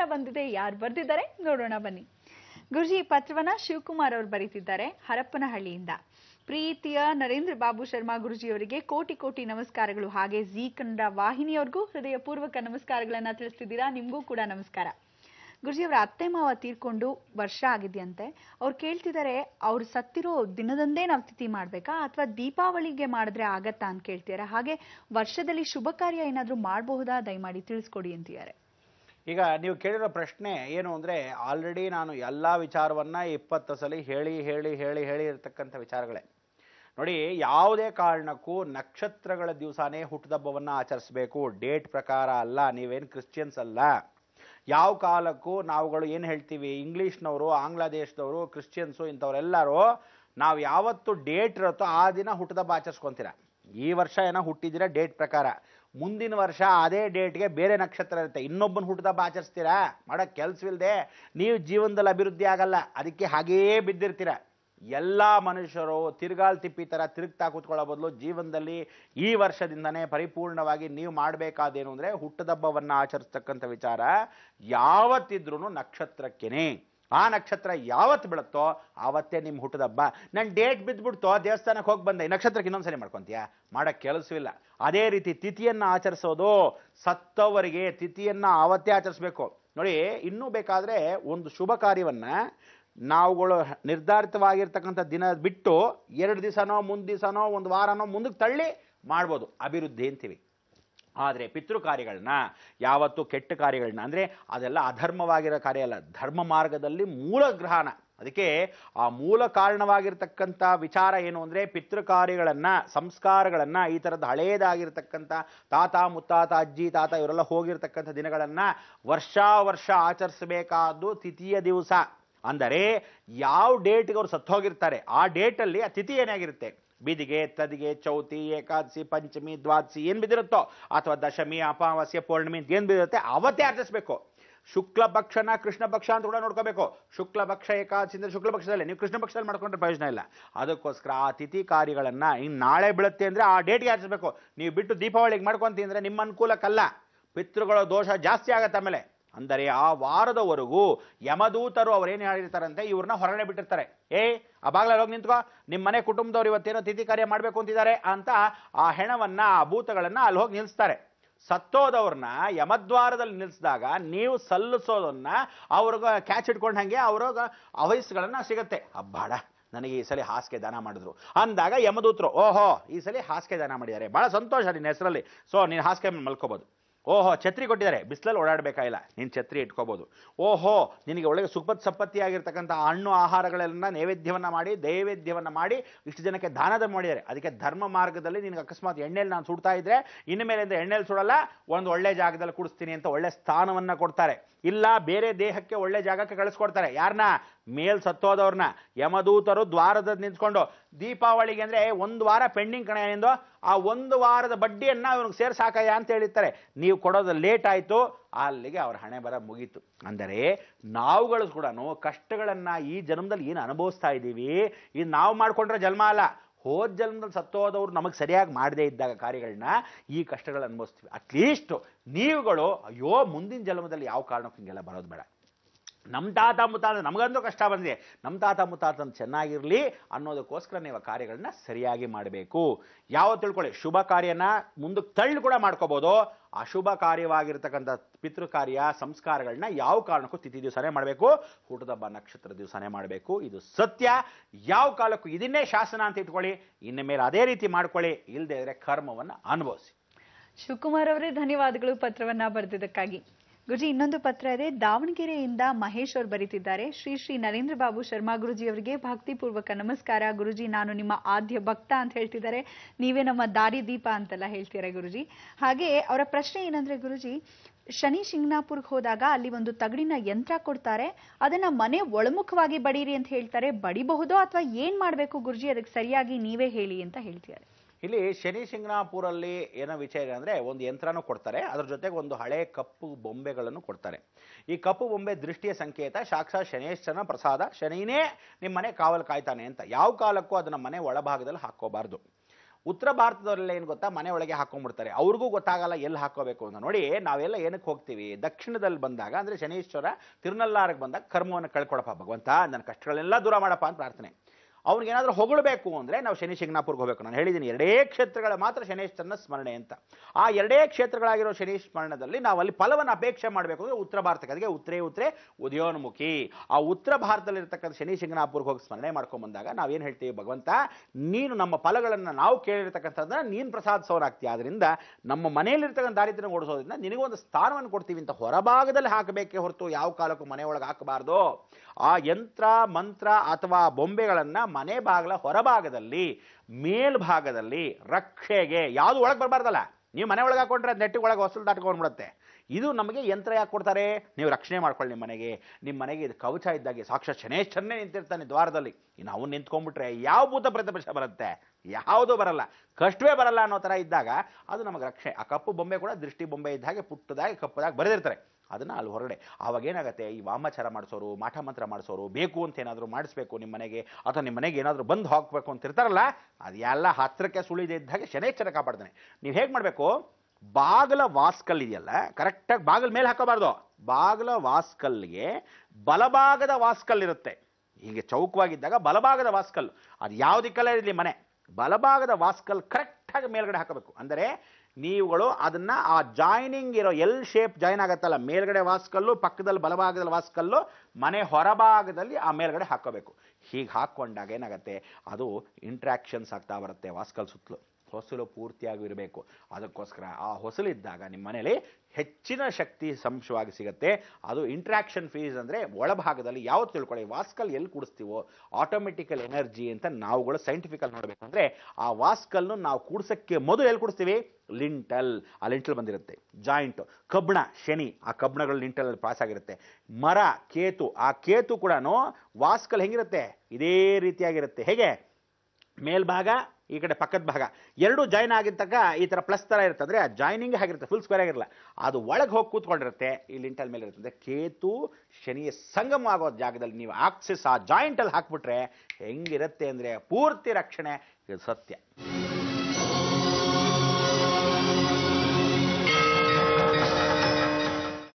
ಪತ್ರ ಬಂದಿದೆ ಯಾರು ಬರೆದಿದ್ದಾರೆ ನೋಡೋಣ ಬನ್ನಿ ಗುರುಜಿ ಪತ್ರವನ್ನ ಶಿವಕುಮಾರ್ ಅವರು ಬರೀತಿದ್ದಾರೆ ಹರಪ್ಪನಹಳ್ಳಿಯಿಂದ ಪ್ರೀತಿಯ ನರೇಂದ್ರ ಬಾಬು ಶರ್ಮಾ ಗುರುಜಿಯವರಿಗೆ ಕೋಟಿ ಕೋಟಿ ನಮಸ್ಕಾರಗಳು ಹಾಗೆ ಜಿ ಕನ್ನಡ ವಾಹಿನಿಯವ್ರಿಗೂ ಹೃದಯಪೂರ್ವಕ ನಮಸ್ಕಾರಗಳನ್ನ ತಿಳಿಸ್ತಿದ್ದೀರಾ ನಿಮ್ಗೂ ಕೂಡ ನಮಸ್ಕಾರ ಗುರುಜಿ ಅವರ ಅತ್ತೆ ಮಾವ ತೀರ್ಕೊಂಡು ವರ್ಷ ಆಗಿದೆಯಂತೆ ಅವ್ರು ಕೇಳ್ತಿದ್ದಾರೆ ಅವ್ರು ಸತ್ತಿರೋ ದಿನದಂದೇ ನಾವು ತಿಥಿ ಮಾಡ್ಬೇಕಾ ಅಥವಾ ದೀಪಾವಳಿಗೆ ಮಾಡಿದ್ರೆ ಆಗತ್ತಾ ಅಂತ ಕೇಳ್ತಿದ್ದಾರೆ ಹಾಗೆ ವರ್ಷದಲ್ಲಿ ಶುಭ ಕಾರ್ಯ ಏನಾದ್ರೂ ಮಾಡಬಹುದಾ ದಯಮಾಡಿ ತಿಳಿಸ್ಕೊಡಿ ಅಂತಿದ್ದಾರೆ ಈಗ ನೀವು ಕೇಳಿರೋ ಪ್ರಶ್ನೆ ಏನು ಅಂದರೆ ಆಲ್ರೆಡಿ ನಾನು ಎಲ್ಲ ವಿಚಾರವನ್ನು ಇಪ್ಪತ್ತು ಸಲ ಹೇಳಿ ಹೇಳಿ ಹೇಳಿ ಹೇಳಿ ಇರತಕ್ಕಂಥ ವಿಚಾರಗಳೇ ನೋಡಿ ಯಾವುದೇ ಕಾರಣಕ್ಕೂ ನಕ್ಷತ್ರಗಳ ದಿವಸನೇ ಹುಟ್ಟದಬ್ಬವನ್ನು ಆಚರಿಸಬೇಕು ಡೇಟ್ ಪ್ರಕಾರ ಅಲ್ಲ ನೀವೇನು ಕ್ರಿಶ್ಚಿಯನ್ಸ್ ಅಲ್ಲ ಯಾವ ಕಾಲಕ್ಕೂ ನಾವುಗಳು ಏನು ಹೇಳ್ತೀವಿ ಇಂಗ್ಲೀಷ್ನವರು ಆಂಗ್ಲದೇಶದವರು ಕ್ರಿಶ್ಚಿಯನ್ಸು ಇಂಥವರೆಲ್ಲರೂ ನಾವು ಯಾವತ್ತು ಡೇಟ್ ಇರುತ್ತೋ ಆ ದಿನ ಹುಟ್ಟದಬ್ಬ ಆಚರಿಸ್ಕೊತೀರ ಈ ವರ್ಷ ಏನೋ ಹುಟ್ಟಿದ್ದೀರಾ ಡೇಟ್ ಪ್ರಕಾರ ಮುಂದಿನ ವರ್ಷ ಅದೇ ಡೇಟ್ಗೆ ಬೇರೆ ನಕ್ಷತ್ರ ಇರುತ್ತೆ ಇನ್ನೊಬ್ಬನ ಹುಟ್ಟದಬ್ಬ ಆಚರಿಸ್ತೀರಾ ಮಾಡೋಕ್ಕೆ ಕೆಲಸವಿಲ್ಲದೆ ನೀವು ಜೀವನದಲ್ಲಿ ಅಭಿವೃದ್ಧಿ ಆಗಲ್ಲ ಅದಕ್ಕೆ ಹಾಗೆಯೇ ಬಿದ್ದಿರ್ತೀರ ಎಲ್ಲ ಮನುಷ್ಯರು ತಿರುಗಾಲ್ ತಿಪ್ಪಿ ಥರ ತಿರುಗ್ತಾ ಕೂತ್ಕೊಳ್ಳೋ ಬದಲು ಜೀವನದಲ್ಲಿ ಈ ವರ್ಷದಿಂದನೇ ಪರಿಪೂರ್ಣವಾಗಿ ನೀವು ಮಾಡಬೇಕಾದೇನು ಅಂದರೆ ಹುಟ್ಟದಬ್ಬವನ್ನು ಆಚರಿಸ್ತಕ್ಕಂಥ ವಿಚಾರ ಯಾವತ್ತಿದ್ರೂ ನಕ್ಷತ್ರಕ್ಕೇನೆ ಆ ನಕ್ಷತ್ರ ಯಾವತ್ತು ಬೀಳುತ್ತೋ ಆವತ್ತೇ ನಿಮ್ಮ ಹಬ್ಬ ನನ್ನ ಡೇಟ್ ಬಿದ್ದುಬಿಡ್ತೋ ದೇವಸ್ಥಾನಕ್ಕೆ ಹೋಗಿ ಬಂದೆ ಈ ನಕ್ಷತ್ರಕ್ಕೆ ಇನ್ನೊಂದು ಸರಿ ಮಾಡ್ಕೊತೀಯಾ ಮಾಡೋಕ್ಕೆ ಕೆಲಸವಿಲ್ಲ ಅದೇ ರೀತಿ ತಿಥಿಯನ್ನು ಆಚರಿಸೋದು ಸತ್ತವರಿಗೆ ತಿಥಿಯನ್ನು ಆವತ್ತೇ ಆಚರಿಸ್ಬೇಕು ನೋಡಿ ಇನ್ನೂ ಬೇಕಾದರೆ ಒಂದು ಶುಭ ಕಾರ್ಯವನ್ನು ನಾವುಗಳು ನಿರ್ಧಾರಿತವಾಗಿರ್ತಕ್ಕಂಥ ದಿನ ಬಿಟ್ಟು ಎರಡು ದಿವಸನೋ ಮುಂದೆ ದಿವಸನೋ ಒಂದು ವಾರನೋ ಮುಂದಕ್ಕೆ ತಳ್ಳಿ ಮಾಡ್ಬೋದು ಅಭಿವೃದ್ಧಿ ಅಂತೀವಿ ಆದರೆ ಪಿತೃ ಕಾರ್ಯಗಳನ್ನ ಯಾವತ್ತೂ ಕೆಟ್ಟ ಕಾರ್ಯಗಳನ್ನ ಅಂದರೆ ಅದೆಲ್ಲ ಅಧರ್ಮವಾಗಿರೋ ಕಾರ್ಯ ಅಲ್ಲ ಧರ್ಮ ಮಾರ್ಗದಲ್ಲಿ ಮೂಲ ಗ್ರಹಣ ಅದಕ್ಕೆ ಆ ಮೂಲ ಕಾರಣವಾಗಿರ್ತಕ್ಕಂಥ ವಿಚಾರ ಏನು ಅಂದರೆ ಕಾರ್ಯಗಳನ್ನು ಸಂಸ್ಕಾರಗಳನ್ನು ಈ ಥರದ ಹಳೆಯದಾಗಿರ್ತಕ್ಕಂಥ ತಾತ ಮುತ್ತಾತ ಅಜ್ಜಿ ತಾತ ಇವರೆಲ್ಲ ಹೋಗಿರ್ತಕ್ಕಂಥ ದಿನಗಳನ್ನು ವರ್ಷ ವರ್ಷ ಆಚರಿಸಬೇಕಾದ್ದು ತಿಥಿಯ ದಿವಸ ಅಂದರೆ ಯಾವ ಡೇಟ್ಗೆ ಅವ್ರು ಸತ್ತೋಗಿರ್ತಾರೆ ಆ ಡೇಟಲ್ಲಿ ಆ ತಿಥಿ ಏನಾಗಿರುತ್ತೆ ಬಿದಿಗೆ ತದಿಗೆ ಚೌತಿ ಏಕಾದಶಿ ಪಂಚಮಿ ದ್ವಾದಶಿ ಏನು ಬಿದ್ದಿರುತ್ತೋ ಅಥವಾ ದಶಮಿ ಅಪಾವಾಸ್ಯ ಪೌರ್ಣಿಮೆ ಅಂತ ಏನು ಬಿದ್ದಿರುತ್ತೆ ಅವತ್ತೇ ಆಚರಿಸ್ಬೇಕು ಶುಕ್ಲ ಪಕ್ಷನ ಕೃಷ್ಣ ಪಕ್ಷ ಅಂತ ಕೂಡ ನೋಡ್ಕೋಬೇಕು ಶುಕ್ಲ ಏಕಾದಶಿ ಅಂದ್ರೆ ಶುಕ್ಲ ಪಕ್ಷದಲ್ಲಿ ನೀವು ಕೃಷ್ಣ ಪಕ್ಷದಲ್ಲಿ ಮಾಡ್ಕೊಂಡ್ರೆ ಪ್ರಯೋಜನ ಇಲ್ಲ ಅದಕ್ಕೋಸ್ಕರ ಆ ತಿಥಿ ಕಾರ್ಯಗಳನ್ನು ಇನ್ನು ನಾಳೆ ಬೀಳುತ್ತೆ ಅಂದರೆ ಆ ಡೇಟ್ಗೆ ಆಚರಿಸಬೇಕು ನೀವು ಬಿಟ್ಟು ದೀಪಾವಳಿಗೆ ಮಾಡ್ಕೊಂತೀನಿ ಅಂದರೆ ನಿಮ್ಮ ಅನುಕೂಲಕ್ಕಲ್ಲ ಪಿತೃಗಳ ದೋಷ ಜಾಸ್ತಿ ಆಗತ್ತೆ ಆಮೇಲೆ ಅಂದರೆ ಆ ವಾರದವರೆಗೂ ಯಮದೂತರು ಅವರೇನು ಹೇಳಿರ್ತಾರಂತೆ ಇವ್ರನ್ನ ಹೊರಗಡೆ ಬಿಟ್ಟಿರ್ತಾರೆ ಏ ಆ ಹೋಗಿ ನಿಂತ್ಕೊ ನಿಮ್ಮ ಮನೆ ಕುಟುಂಬದವ್ರು ಇವತ್ತೇನೋ ತಿಥಿ ಕಾರ್ಯ ಮಾಡಬೇಕು ಅಂತಿದ್ದಾರೆ ಅಂತ ಆ ಹೆಣವನ್ನ ಆ ಭೂತಗಳನ್ನ ಅಲ್ಲಿ ಹೋಗಿ ನಿಲ್ಲಿಸ್ತಾರೆ ಸತ್ತೋದವ್ರನ್ನ ಯಮದ್ವಾರದಲ್ಲಿ ನಿಲ್ಸಿದಾಗ ನೀವು ಸಲ್ಲಿಸೋದನ್ನ ಅವ್ರಿಗ ಕ್ಯಾಚ್ ಇಟ್ಕೊಂಡು ಹಾಗೆ ಅವ್ರಿಗೆ ಅವಯಸ್ಸುಗಳನ್ನು ಸಿಗುತ್ತೆ ಅಬ್ಬಾಡ ನನಗೆ ಈ ಸಲ ಹಾಸಿಗೆ ದಾನ ಮಾಡಿದ್ರು ಅಂದಾಗ ಯಮದೂತರು ಓಹೋ ಈ ಸಲ ಹಾಸಿಗೆ ದಾನ ಮಾಡಿದ್ದಾರೆ ಬಹಳ ಸಂತೋಷ ನಿನ್ನ ಹೆಸರಲ್ಲಿ ಸೊ ನೀನು ಹಾಸಿಗೆ ಮಲ್ಕೋಬೋದು ಓಹೋ ಛತ್ರಿ ಕೊಟ್ಟಿದ್ದಾರೆ ಬಿಸಿಲಲ್ಲಿ ಓಡಾಡಬೇಕಾಗಿಲ್ಲ ನೀನು ಛತ್ರಿ ಇಟ್ಕೋಬೋದು ಓಹೋ ನಿನಗೆ ಒಳ್ಳೆಯ ಸುಪತ್ ಸಂಪತ್ತಿಯಾಗಿರ್ತಕ್ಕಂಥ ಹಣ್ಣು ಆಹಾರಗಳೆಲ್ಲ ನೈವೇದ್ಯವನ್ನು ಮಾಡಿ ದೈವೇದ್ಯವನ್ನು ಮಾಡಿ ಇಷ್ಟು ಜನಕ್ಕೆ ದಾನದ ಮಾಡಿದ್ದಾರೆ ಅದಕ್ಕೆ ಧರ್ಮ ಮಾರ್ಗದಲ್ಲಿ ನಿನಗೆ ಅಕಸ್ಮಾತ್ ಎಣ್ಣೆಯಲ್ಲಿ ನಾನು ಸುಡ್ತಾ ಇದ್ದರೆ ಇನ್ನು ಮೇಲಿಂದ ಎಣ್ಣೆಯಲ್ಲಿ ಸುಡಲ್ಲ ಒಂದು ಒಳ್ಳೆ ಜಾಗದಲ್ಲಿ ಕುಡಿಸ್ತೀನಿ ಅಂತ ಒಳ್ಳೆ ಸ್ಥಾನವನ್ನು ಕೊಡ್ತಾರೆ ಇಲ್ಲ ಬೇರೆ ದೇಹಕ್ಕೆ ಒಳ್ಳೆ ಜಾಗಕ್ಕೆ ಕಳಿಸ್ಕೊಡ್ತಾರೆ ಯಾರನ್ನ ಮೇಲ್ ಸತ್ತೋದವ್ರನ್ನ ಯಮದೂತರು ದ್ವಾರದ ನಿಂತ್ಕೊಂಡು ದೀಪಾವಳಿಗೆ ಅಂದರೆ ಒಂದು ವಾರ ಪೆಂಡಿಂಗ್ ಕಣ ಆ ಒಂದು ವಾರದ ಬಡ್ಡಿಯನ್ನು ಅವ್ನಿಗೆ ಸೇರ್ಸಾಕಯ್ಯ ಅಂತ ಹೇಳಿರ್ತಾರೆ ನೀವು ಕೊಡೋದು ಲೇಟ್ ಆಯಿತು ಅಲ್ಲಿಗೆ ಅವ್ರ ಹಣೆ ಬರ ಮುಗೀತು ಅಂದರೆ ನಾವುಗಳು ಕೂಡ ಕಷ್ಟಗಳನ್ನು ಈ ಜನ್ಮದಲ್ಲಿ ಏನು ಅನುಭವಿಸ್ತಾ ಇದ್ದೀವಿ ಇದು ನಾವು ಮಾಡ್ಕೊಂಡ್ರೆ ಜನ್ಮ ಅಲ್ಲ ಹೋದ ಜನ್ಮದಲ್ಲಿ ಸತ್ತೋದವ್ರು ನಮಗೆ ಸರಿಯಾಗಿ ಮಾಡದೇ ಇದ್ದಾಗ ಕಾರ್ಯಗಳನ್ನ ಈ ಕಷ್ಟಗಳು ಅನುಭವಿಸ್ತೀವಿ ಅಟ್ಲೀಸ್ಟ್ ನೀವುಗಳು ಅಯ್ಯೋ ಮುಂದಿನ ಜನ್ಮದಲ್ಲಿ ಯಾವ ಕಾರಣಕ್ಕೂ ಹಿಂಗೆಲ್ಲ ಬರೋದು ಬೇಡ ನಮ್ಮ ತಾತ ಮುತ್ತಾತ ನಮಗಂತೂ ಕಷ್ಟ ಬಂದಿದೆ ನಮ್ಮ ತಾತ ಮುತ್ತಾತನ ಚೆನ್ನಾಗಿರಲಿ ಅನ್ನೋದಕ್ಕೋಸ್ಕರ ನೀವು ಕಾರ್ಯಗಳನ್ನ ಸರಿಯಾಗಿ ಮಾಡಬೇಕು ಯಾವ ತಿಳ್ಕೊಳ್ಳಿ ಶುಭ ಕಾರ್ಯನ ಮುಂದಕ್ಕೆ ತಳ್ಳು ಕೂಡ ಮಾಡ್ಕೋಬೋದು ಅಶುಭ ಕಾರ್ಯವಾಗಿರ್ತಕ್ಕಂಥ ಪಿತೃ ಕಾರ್ಯ ಸಂಸ್ಕಾರಗಳನ್ನ ಯಾವ ಕಾರಣಕ್ಕೂ ತಿಥಿ ದಿವಸನೇ ಮಾಡಬೇಕು ಹುಟ್ಟದಬ್ಬ ನಕ್ಷತ್ರ ದಿವಸನೇ ಮಾಡಬೇಕು ಇದು ಸತ್ಯ ಯಾವ ಕಾಲಕ್ಕೂ ಇದನ್ನೇ ಶಾಸನ ಅಂತ ಇಟ್ಕೊಳ್ಳಿ ಇನ್ನು ಮೇಲೆ ಅದೇ ರೀತಿ ಮಾಡ್ಕೊಳ್ಳಿ ಇಲ್ಲದೆ ಇದ್ರೆ ಕರ್ಮವನ್ನು ಅನುಭವಿಸಿ ಶಿವಕುಮಾರ್ ಅವರೇ ಧನ್ಯವಾದಗಳು ಪತ್ರವನ್ನ ಬರೆದಿದ್ದಕ್ಕಾಗಿ ಗುರುಜಿ ಇನ್ನೊಂದು ಪತ್ರ ಇದೆ ದಾವಣಗೆರೆಯಿಂದ ಮಹೇಶ್ ಅವರು ಬರೀತಿದ್ದಾರೆ ಶ್ರೀ ಶ್ರೀ ನರೇಂದ್ರ ಬಾಬು ಶರ್ಮಾ ಭಕ್ತಿ ಭಕ್ತಿಪೂರ್ವಕ ನಮಸ್ಕಾರ ಗುರುಜಿ ನಾನು ನಿಮ್ಮ ಆದ್ಯ ಭಕ್ತ ಅಂತ ಹೇಳ್ತಿದ್ದಾರೆ ನೀವೇ ನಮ್ಮ ದಾರಿ ದೀಪ ಅಂತೆಲ್ಲ ಹೇಳ್ತೀರಾ ಗುರುಜಿ ಹಾಗೆ ಅವರ ಪ್ರಶ್ನೆ ಏನಂದ್ರೆ ಗುರುಜಿ ಶನಿ ಶಿಂಗ್ನಾಪುರ್ಗೆ ಹೋದಾಗ ಅಲ್ಲಿ ಒಂದು ತಗಡಿನ ಯಂತ್ರ ಕೊಡ್ತಾರೆ ಅದನ್ನ ಮನೆ ಒಳಮುಖವಾಗಿ ಬಡೀರಿ ಅಂತ ಹೇಳ್ತಾರೆ ಬಡಿಬಹುದು ಅಥವಾ ಏನ್ ಮಾಡ್ಬೇಕು ಗುರುಜಿ ಅದಕ್ಕೆ ಸರಿಯಾಗಿ ನೀವೇ ಹೇಳಿ ಅಂತ ಹೇಳ್ತಿದ್ದಾರೆ ಇಲ್ಲಿ ಶನಿ ಶಿಂಗಣಾಪುರಲ್ಲಿ ಏನೋ ವಿಚಾರ ಅಂದರೆ ಒಂದು ಯಂತ್ರನೂ ಕೊಡ್ತಾರೆ ಅದ್ರ ಜೊತೆಗೆ ಒಂದು ಹಳೆ ಕಪ್ಪು ಬೊಂಬೆಗಳನ್ನು ಕೊಡ್ತಾರೆ ಈ ಕಪ್ಪು ಬೊಂಬೆ ದೃಷ್ಟಿಯ ಸಂಕೇತ ಸಾಕ್ಷಾತ್ ಶನೇಶ್ವರನ ಪ್ರಸಾದ ಶನಿನೇ ನಿಮ್ಮ ಮನೆ ಕಾವಲು ಕಾಯ್ತಾನೆ ಅಂತ ಯಾವ ಕಾಲಕ್ಕೂ ಅದನ್ನು ಮನೆ ಒಳಭಾಗದಲ್ಲಿ ಹಾಕೋಬಾರ್ದು ಉತ್ತರ ಭಾರತದವರೆಲ್ಲ ಏನು ಗೊತ್ತಾ ಮನೆ ಒಳಗೆ ಹಾಕೊಂಡ್ಬಿಡ್ತಾರೆ ಅವ್ರಿಗೂ ಗೊತ್ತಾಗಲ್ಲ ಎಲ್ಲಿ ಹಾಕೋಬೇಕು ಅಂತ ನೋಡಿ ನಾವೆಲ್ಲ ಏನಕ್ಕೆ ಹೋಗ್ತೀವಿ ದಕ್ಷಿಣದಲ್ಲಿ ಬಂದಾಗ ಅಂದರೆ ಶನೀಶ್ವರ ತಿರುನಲ್ಲಾರಿಗೆ ಬಂದಾಗ ಕರ್ಮವನ್ನು ಕಳ್ಕೊಡಪ್ಪ ಭಗವಂತ ನನ್ನ ಕಷ್ಟಗಳೆಲ್ಲ ದೂರ ಮಾಡಪ್ಪ ಅಂತ ಪ್ರಾರ್ಥನೆ ಅವನಿಗೇನಾದರೂ ಹೊಗಳಬೇಕು ಅಂದರೆ ನಾವು ಶನಿ ಶಿಂಗ್ನಾಪುರ್ಗೆ ಹೋಗಬೇಕು ನಾನು ಹೇಳಿದ್ದೀನಿ ಎರಡೇ ಕ್ಷೇತ್ರಗಳ ಮಾತ್ರ ಶನೇಶ್ವರನ ಸ್ಮರಣೆ ಅಂತ ಆ ಎರಡೇ ಕ್ಷೇತ್ರಗಳಾಗಿರೋ ಶನಿ ಸ್ಮರಣದಲ್ಲಿ ನಾವು ಅಲ್ಲಿ ಫಲವನ್ನು ಅಪೇಕ್ಷೆ ಮಾಡಬೇಕು ಅಂದರೆ ಉತ್ತರ ಭಾರತಕ್ಕೆ ಅದಕ್ಕೆ ಉತ್ತರೇ ಉತ್ತರೆ ಉದಯೋನ್ಮುಖಿ ಆ ಉತ್ತರ ಭಾರತದಲ್ಲಿರ್ತಕ್ಕಂಥ ಶನಿ ಶಿಂಗ್ನಾಪುರ್ಗೆ ಹೋಗಿ ಸ್ಮರಣೆ ನಾವು ಏನು ಹೇಳ್ತೀವಿ ಭಗವಂತ ನೀನು ನಮ್ಮ ಫಲಗಳನ್ನು ನಾವು ಕೇಳಿರ್ತಕ್ಕಂಥದ್ದನ್ನ ನೀನು ಸೌರಾಗ್ತಿ ಆದ್ರಿಂದ ನಮ್ಮ ಮನೆಯಲ್ಲಿರ್ತಕ್ಕಂಥ ದಾರಿದ್ರ್ಯ ಓಡಿಸೋದ್ರಿಂದ ನಿನಗೊಂದು ಸ್ಥಾನವನ್ನು ಕೊಡ್ತೀವಿ ಅಂತ ಹೊರಭಾಗದಲ್ಲಿ ಹಾಕಬೇಕೇ ಹೊರತು ಯಾವ ಕಾಲಕ್ಕೂ ಮನೆಯೊಳಗೆ ಹಾಕಬಾರ್ದು ಆ ಯಂತ್ರ ಮಂತ್ರ ಅಥವಾ ಬೊಂಬೆಗಳನ್ನು ಮನೆ ಬಾಗಿಲ ಹೊರಭಾಗದಲ್ಲಿ ಮೇಲ್ಭಾಗದಲ್ಲಿ ರಕ್ಷೆಗೆ ಯಾವುದು ಒಳಗೆ ಬರಬಾರ್ದಲ್ಲ ನೀವು ಮನೆ ಒಳಗೆ ಹಾಕೊಂಡ್ರೆ ಅದು ನೆಟ್ಟಿಗೆ ಒಳಗೆ ಹೊಸಲು ದಾಟ್ಕೊಂಡ್ಬಿಡುತ್ತೆ ಇದು ನಮಗೆ ಯಂತ್ರ ಯಾಕೆ ಕೊಡ್ತಾರೆ ನೀವು ರಕ್ಷಣೆ ಮಾಡ್ಕೊಳ್ಳಿ ನಿಮ್ಮ ಮನೆಗೆ ನಿಮ್ಮ ಮನೆಗೆ ಇದು ಕವಚ ಇದ್ದಾಗೆ ಸಾಕ್ಷ ಶನೇಶ್ವರನೇ ನಿಂತಿರ್ತಾನೆ ದ್ವಾರದಲ್ಲಿ ಇನ್ನು ಅವನು ನಿಂತ್ಕೊಂಡ್ಬಿಟ್ರೆ ಯಾವ ಭೂತ ಪ್ರತಿಪಕ್ಷ ಬರುತ್ತೆ ಯಾವುದು ಬರಲ್ಲ ಕಷ್ಟವೇ ಬರಲ್ಲ ಅನ್ನೋ ಥರ ಇದ್ದಾಗ ಅದು ನಮಗೆ ರಕ್ಷಣೆ ಆ ಕಪ್ಪು ಬೊಂಬೆ ಕೂಡ ದೃಷ್ಟಿ ಬೊಂಬೆ ಇದ್ದಾಗೆ ಪುಟ್ಟದಾಗಿ ಕಪ್ಪದಾಗಿ ಬರೆದಿರ್ತಾರೆ ಅದನ್ನು ಅಲ್ಲಿ ಹೊರಗಡೆ ಏನಾಗುತ್ತೆ ಈ ವಾಮಾಚಾರ ಮಾಡಿಸೋರು ಮಾಠ ಮಂತ್ರ ಮಾಡಿಸೋರು ಬೇಕು ಅಂತ ಏನಾದರೂ ಮಾಡಿಸ್ಬೇಕು ನಿಮ್ಮ ಮನೆಗೆ ಅಥವಾ ನಿಮ್ಮ ಮನೆಗೆ ಏನಾದರೂ ಬಂದು ಹಾಕಬೇಕು ಅಂತ ಇರ್ತಾರಲ್ಲ ಅದೆಲ್ಲ ಹತ್ತಿರಕ್ಕೆ ಸುಳಿದಿದ್ದ ಹಾಗೆ ಶನೇಶ್ಚರ ಕಾಪಾಡ್ತಾನೆ ನೀವು ಹೇಗೆ ಮಾಡಬೇಕು ಬಾಗಲ ವಾಸ್ಕಲ್ ಇದೆಯಲ್ಲ ಕರೆಕ್ಟಾಗಿ ಬಾಗಿಲು ಮೇಲೆ ಹಾಕೋಬಾರ್ದು ಬಾಗಲ ವಾಸ್ಕಲ್ಗೆ ಬಲಭಾಗದ ವಾಸ್ಕಲ್ ಇರುತ್ತೆ ಹೀಗೆ ಚೌಕವಾಗಿದ್ದಾಗ ಬಲಭಾಗದ ವಾಸ್ಕಲ್ ಅದು ಯಾವ ಇರಲಿ ಮನೆ ಬಲಭಾಗದ ವಾಸ್ಕಲ್ ಕರೆಕ್ಟಾಗಿ ಮೇಲ್ಗಡೆ ಹಾಕಬೇಕು ಅಂದರೆ ನೀವುಗಳು ಅದನ್ನು ಆ ಜಾಯ್ನಿಂಗ್ ಇರೋ ಎಲ್ ಶೇಪ್ ಜಾಯ್ನ್ ಆಗುತ್ತಲ್ಲ ಮೇಲ್ಗಡೆ ವಾಸ್ಕಲ್ಲು ಪಕ್ಕದಲ್ಲಿ ಬಲಭಾಗದಲ್ಲಿ ವಾಸ್ಕಲ್ಲು ಮನೆ ಹೊರಭಾಗದಲ್ಲಿ ಆ ಮೇಲ್ಗಡೆ ಹಾಕೋಬೇಕು ಹೀಗೆ ಹಾಕ್ಕೊಂಡಾಗ ಏನಾಗುತ್ತೆ ಅದು ಇಂಟ್ರ್ಯಾಕ್ಷನ್ಸ್ ಆಗ್ತಾ ಬರುತ್ತೆ ವಾಸ್ಕಲ್ ಸುತ್ತಲೂ ಹೊಸಲು ಪೂರ್ತಿಯಾಗಿರಬೇಕು ಅದಕ್ಕೋಸ್ಕರ ಆ ಹೊಸಲಿದ್ದಾಗ ನಿಮ್ಮ ಮನೇಲಿ ಹೆಚ್ಚಿನ ಶಕ್ತಿ ಸಂಶವಾಗಿ ಸಿಗುತ್ತೆ ಅದು ಇಂಟ್ರಾಕ್ಷನ್ ಫೀಸ್ ಅಂದರೆ ಒಳಭಾಗದಲ್ಲಿ ಯಾವತ್ತು ತಿಳ್ಕೊಳ್ಳಿ ವಾಸ್ಕಲ್ ಎಲ್ಲಿ ಕೂಡಿಸ್ತೀವೋ ಆಟೋಮೆಟಿಕಲ್ ಎನರ್ಜಿ ಅಂತ ನಾವುಗಳು ಸೈಂಟಿಫಿಕಲ್ ನೋಡಬೇಕಂದ್ರೆ ಆ ವಾಸ್ಕಲ್ನು ನಾವು ಕೂಡಿಸೋಕ್ಕೆ ಮೊದಲು ಎಲ್ಲಿ ಕೂಡಿಸ್ತೀವಿ ಲಿಂಟಲ್ ಆ ಲಿಂಟಲ್ ಬಂದಿರುತ್ತೆ ಜಾಯಿಂಟು ಕಬ್ಬಣ ಶನಿ ಆ ಕಬ್ಬಣಗಳು ಲಿಂಟಲಲ್ಲಿ ಪಾಸ್ ಆಗಿರುತ್ತೆ ಮರ ಕೇತು ಆ ಕೇತು ಕೂಡ ವಾಸ್ಕಲ್ ಹೆಂಗಿರುತ್ತೆ ಇದೇ ರೀತಿಯಾಗಿರುತ್ತೆ ಹೇಗೆ ಮೇಲ್ಭಾಗ ಈ ಕಡೆ ಪಕ್ಕದ ಭಾಗ ಎರಡೂ ಜಾಯ್ನ್ ಆಗಿದ್ದಾಗ ಈ ಥರ ಪ್ಲಸ್ ಥರ ಇರುತ್ತೆ ಅಂದರೆ ಆ ಜಾಯ್ನಿಂಗ್ ಆಗಿರುತ್ತೆ ಫುಲ್ ಸ್ಕ್ವೇರ್ ಆಗಿರಲ್ಲ ಅದು ಒಳಗೆ ಹೋಗಿ ಕೂತ್ಕೊಂಡಿರುತ್ತೆ ಈ ಲಿಂಟಲ್ ಮೇಲೆ ಇರುತ್ತೆ ಕೇತು ಶನಿಯ ಸಂಗಮ ಆಗೋ ಜಾಗದಲ್ಲಿ ನೀವು ಆಕ್ಸಿಸ್ ಆ ಜಾಯಿಂಟಲ್ಲಿ ಹಾಕ್ಬಿಟ್ರೆ ಹೆಂಗಿರುತ್ತೆ ಅಂದರೆ ಪೂರ್ತಿ ರಕ್ಷಣೆ ಇದು ಸತ್ಯ